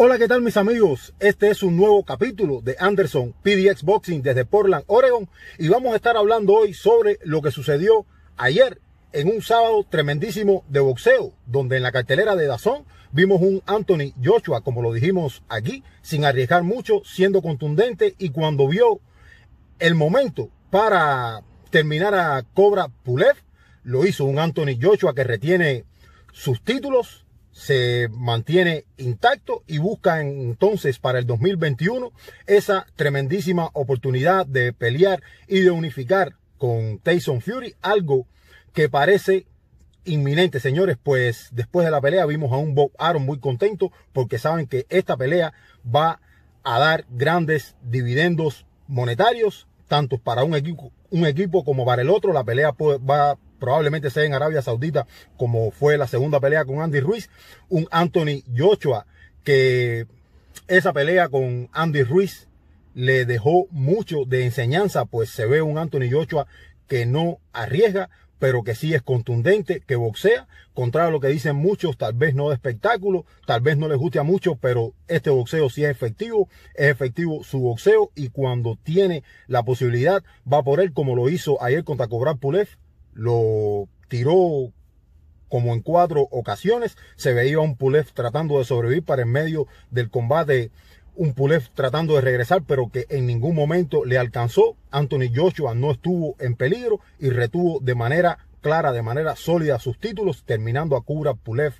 Hola, ¿qué tal mis amigos? Este es un nuevo capítulo de Anderson PDX Boxing desde Portland, Oregon, y vamos a estar hablando hoy sobre lo que sucedió ayer en un sábado tremendísimo de boxeo, donde en la cartelera de Dazón vimos un Anthony Joshua, como lo dijimos aquí, sin arriesgar mucho, siendo contundente, y cuando vio el momento para terminar a Cobra Pulev, lo hizo un Anthony Joshua que retiene sus títulos, se mantiene intacto y busca entonces para el 2021 esa tremendísima oportunidad de pelear y de unificar con Tyson Fury, algo que parece inminente, señores, pues después de la pelea vimos a un Bob Aaron muy contento porque saben que esta pelea va a dar grandes dividendos monetarios, tanto para un equipo, un equipo como para el otro. La pelea va probablemente sea en Arabia Saudita, como fue la segunda pelea con Andy Ruiz, un Anthony Joshua, que esa pelea con Andy Ruiz le dejó mucho de enseñanza, pues se ve un Anthony Joshua que no arriesga, pero que sí es contundente, que boxea, contra lo que dicen muchos, tal vez no de espectáculo, tal vez no le guste a muchos, pero este boxeo sí es efectivo, es efectivo su boxeo y cuando tiene la posibilidad va por él como lo hizo ayer contra Cobrar Pulef, lo tiró como en cuatro ocasiones. Se veía un Pulev tratando de sobrevivir para en medio del combate. Un Pulev tratando de regresar, pero que en ningún momento le alcanzó. Anthony Joshua no estuvo en peligro y retuvo de manera clara, de manera sólida sus títulos, terminando a cubra Pulev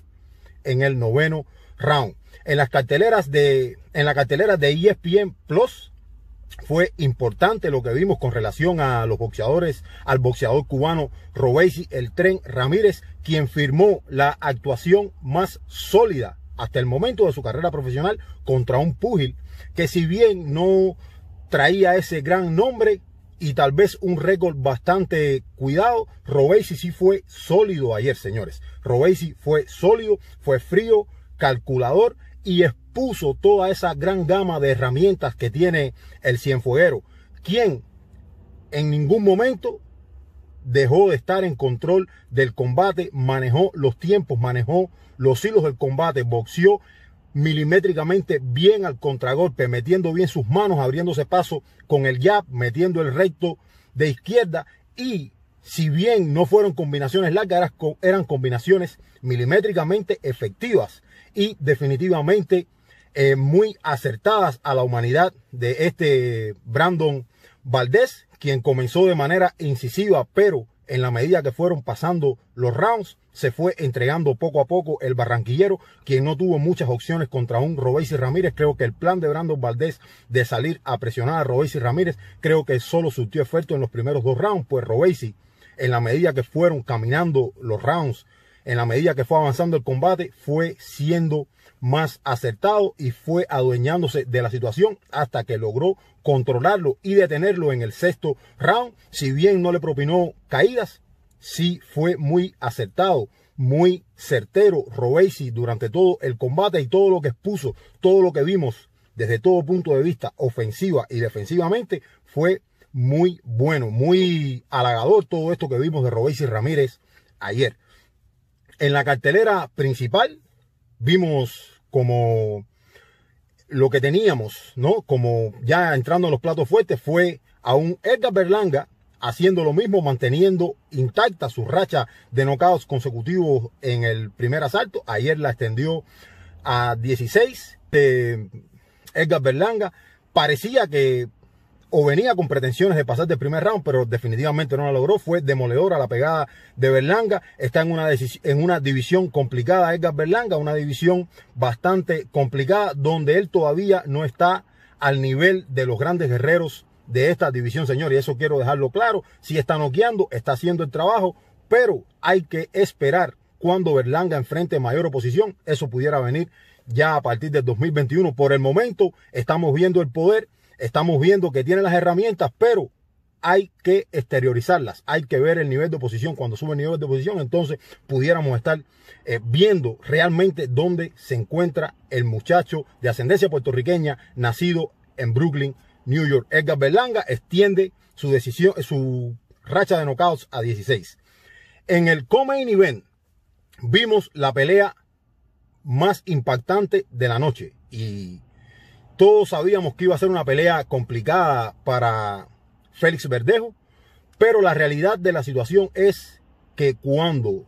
en el noveno round. En las carteleras de, en la cartelera de ESPN Plus, fue importante lo que vimos con relación a los boxeadores, al boxeador cubano Robesi El Tren Ramírez, quien firmó la actuación más sólida hasta el momento de su carrera profesional contra un púgil que si bien no traía ese gran nombre y tal vez un récord bastante cuidado, Robesi sí fue sólido ayer, señores. Robesi fue sólido, fue frío, calculador y es puso toda esa gran gama de herramientas que tiene el cienfueguero, quien en ningún momento dejó de estar en control del combate, manejó los tiempos, manejó los hilos del combate, boxeó milimétricamente bien al contragolpe, metiendo bien sus manos, abriéndose paso con el jab, metiendo el recto de izquierda y si bien no fueron combinaciones largas, eran combinaciones milimétricamente efectivas y definitivamente eh, muy acertadas a la humanidad de este Brandon Valdés, quien comenzó de manera incisiva, pero en la medida que fueron pasando los rounds, se fue entregando poco a poco el barranquillero, quien no tuvo muchas opciones contra un Robéis Ramírez. Creo que el plan de Brandon Valdés de salir a presionar a Robéis Ramírez, creo que solo surtió efecto en los primeros dos rounds, pues Robéis en la medida que fueron caminando los rounds, en la medida que fue avanzando el combate, fue siendo más acertado y fue adueñándose de la situación hasta que logró controlarlo y detenerlo en el sexto round. Si bien no le propinó caídas, sí fue muy acertado, muy certero Robesi durante todo el combate y todo lo que expuso, todo lo que vimos desde todo punto de vista ofensiva y defensivamente fue muy bueno, muy halagador todo esto que vimos de y Ramírez ayer. En la cartelera principal vimos como lo que teníamos, ¿no? Como ya entrando en los platos fuertes fue a un Edgar Berlanga haciendo lo mismo, manteniendo intacta su racha de knockouts consecutivos en el primer asalto. Ayer la extendió a 16 de Edgar Berlanga. Parecía que o venía con pretensiones de pasar del primer round, pero definitivamente no la logró. Fue demoledora la pegada de Berlanga. Está en una, en una división complicada, Edgar Berlanga, una división bastante complicada, donde él todavía no está al nivel de los grandes guerreros de esta división, señor. Y eso quiero dejarlo claro. Si está noqueando, está haciendo el trabajo, pero hay que esperar cuando Berlanga enfrente mayor oposición. Eso pudiera venir ya a partir del 2021. Por el momento estamos viendo el poder Estamos viendo que tiene las herramientas, pero hay que exteriorizarlas, hay que ver el nivel de oposición. Cuando sube el nivel de oposición, entonces pudiéramos estar eh, viendo realmente dónde se encuentra el muchacho de ascendencia puertorriqueña nacido en Brooklyn, New York. Edgar Berlanga extiende su decisión, su racha de knockouts a 16. En el co-main Event vimos la pelea más impactante de la noche y todos sabíamos que iba a ser una pelea complicada para Félix Verdejo, pero la realidad de la situación es que cuando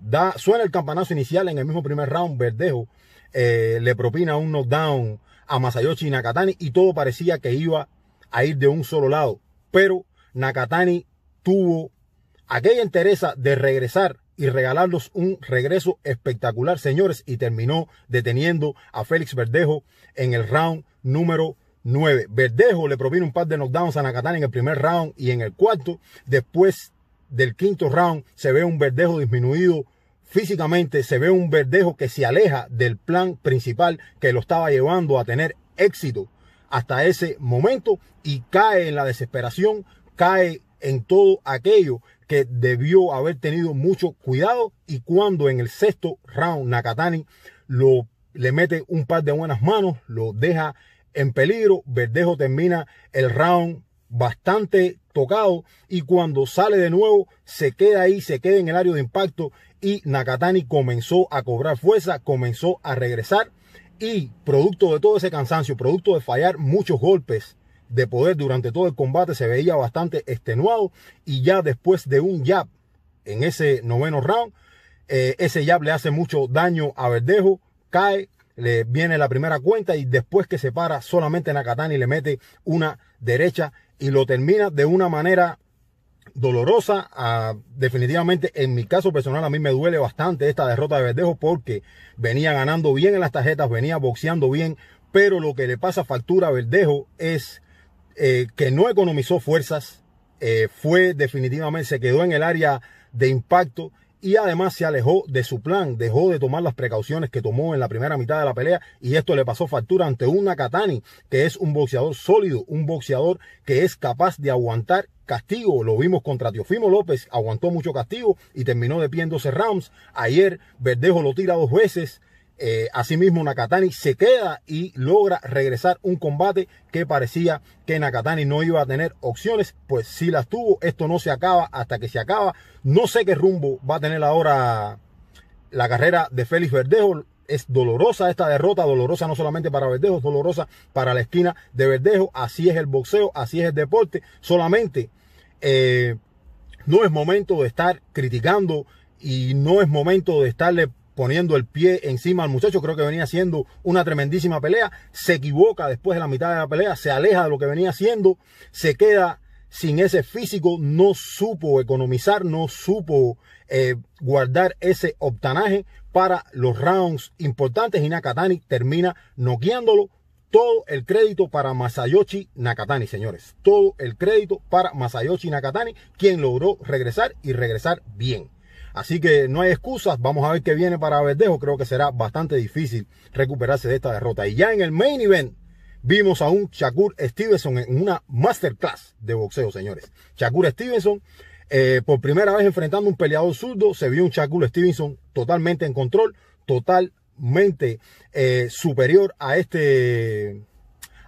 da, suena el campanazo inicial en el mismo primer round, Verdejo eh, le propina un knockdown a Masayoshi Nakatani y todo parecía que iba a ir de un solo lado. Pero Nakatani tuvo aquella interés de regresar y regalarlos un regreso espectacular, señores. Y terminó deteniendo a Félix Verdejo en el round número 9. Verdejo le provino un par de knockdowns a Nakatani en el primer round y en el cuarto. Después del quinto round se ve un Verdejo disminuido físicamente, se ve un Verdejo que se aleja del plan principal que lo estaba llevando a tener éxito hasta ese momento y cae en la desesperación, cae en todo aquello que debió haber tenido mucho cuidado y cuando en el sexto round Nakatani lo, le mete un par de buenas manos, lo deja en peligro, Verdejo termina el round bastante tocado y cuando sale de nuevo se queda ahí, se queda en el área de impacto y Nakatani comenzó a cobrar fuerza, comenzó a regresar y producto de todo ese cansancio, producto de fallar muchos golpes de poder durante todo el combate se veía bastante extenuado y ya después de un jab en ese noveno round, eh, ese jab le hace mucho daño a Verdejo, cae, le viene la primera cuenta y después que se para solamente Nakatani le mete una derecha y lo termina de una manera dolorosa. Ah, definitivamente, en mi caso personal, a mí me duele bastante esta derrota de Verdejo porque venía ganando bien en las tarjetas, venía boxeando bien, pero lo que le pasa factura a Verdejo es eh, que no economizó fuerzas, eh, fue definitivamente, se quedó en el área de impacto y además se alejó de su plan, dejó de tomar las precauciones que tomó en la primera mitad de la pelea y esto le pasó factura ante un Nakatani que es un boxeador sólido, un boxeador que es capaz de aguantar castigo, lo vimos contra Teofimo López, aguantó mucho castigo y terminó de pie en 12 rounds, ayer Verdejo lo tira dos veces, eh, asimismo Nakatani se queda y logra regresar un combate que parecía que Nakatani no iba a tener opciones, pues sí las tuvo, esto no se acaba hasta que se acaba, no sé qué rumbo va a tener ahora la carrera de Félix Verdejo, es dolorosa esta derrota, dolorosa no solamente para Verdejo, dolorosa para la esquina de Verdejo, así es el boxeo, así es el deporte, solamente eh, no es momento de estar criticando y no es momento de estarle poniendo el pie encima al muchacho. Creo que venía haciendo una tremendísima pelea. Se equivoca después de la mitad de la pelea, se aleja de lo que venía haciendo, se queda sin ese físico, no supo economizar, no supo eh, guardar ese octanaje para los rounds importantes y Nakatani termina noqueándolo. Todo el crédito para Masayoshi Nakatani, señores. Todo el crédito para Masayoshi Nakatani, quien logró regresar y regresar bien. Así que no hay excusas. Vamos a ver qué viene para Verdejo. Creo que será bastante difícil recuperarse de esta derrota. Y ya en el main event vimos a un Shakur Stevenson en una masterclass de boxeo, señores. Shakur Stevenson, eh, por primera vez enfrentando un peleador zurdo, se vio un Shakur Stevenson totalmente en control, totalmente eh, superior a este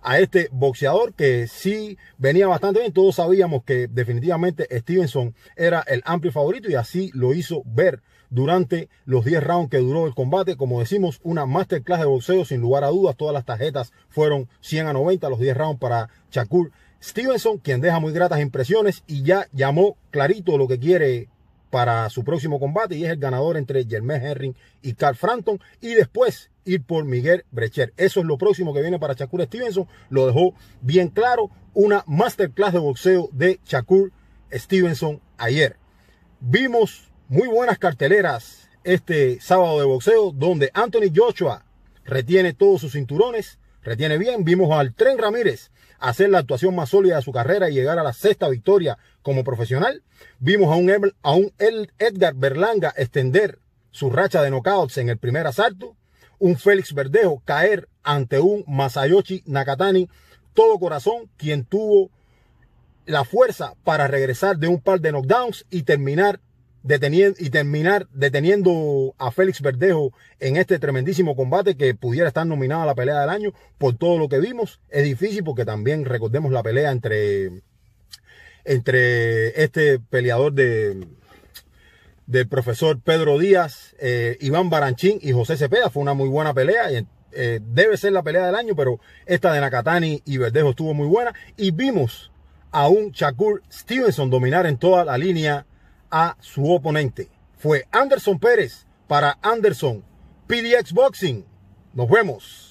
a este boxeador que sí venía bastante bien. Todos sabíamos que definitivamente Stevenson era el amplio favorito y así lo hizo ver durante los 10 rounds que duró el combate. Como decimos, una masterclass de boxeo sin lugar a dudas. Todas las tarjetas fueron 100 a 90 los 10 rounds para Shakur Stevenson, quien deja muy gratas impresiones y ya llamó clarito lo que quiere para su próximo combate y es el ganador entre Jermaine Herring y Carl Frampton. Y después ir por Miguel Brecher. Eso es lo próximo que viene para Shakur Stevenson. Lo dejó bien claro. Una masterclass de boxeo de Shakur Stevenson ayer. Vimos muy buenas carteleras este sábado de boxeo donde Anthony Joshua retiene todos sus cinturones, retiene bien. Vimos al Tren Ramírez hacer la actuación más sólida de su carrera y llegar a la sexta victoria como profesional. Vimos a un, a un Edgar Berlanga extender su racha de knockouts en el primer asalto un Félix Verdejo caer ante un Masayoshi Nakatani, todo corazón, quien tuvo la fuerza para regresar de un par de knockdowns y terminar deteniendo, y terminar deteniendo a Félix Verdejo en este tremendísimo combate que pudiera estar nominado a la pelea del año por todo lo que vimos. Es difícil porque también recordemos la pelea entre, entre este peleador de, del profesor Pedro Díaz, eh, Iván Baranchín y José Cepeda. Fue una muy buena pelea. Y, eh, eh, debe ser la pelea del año, pero esta de Nakatani y Verdejo estuvo muy buena. Y vimos a un Shakur Stevenson dominar en toda la línea a su oponente. Fue Anderson Pérez para Anderson PDX Boxing. Nos vemos.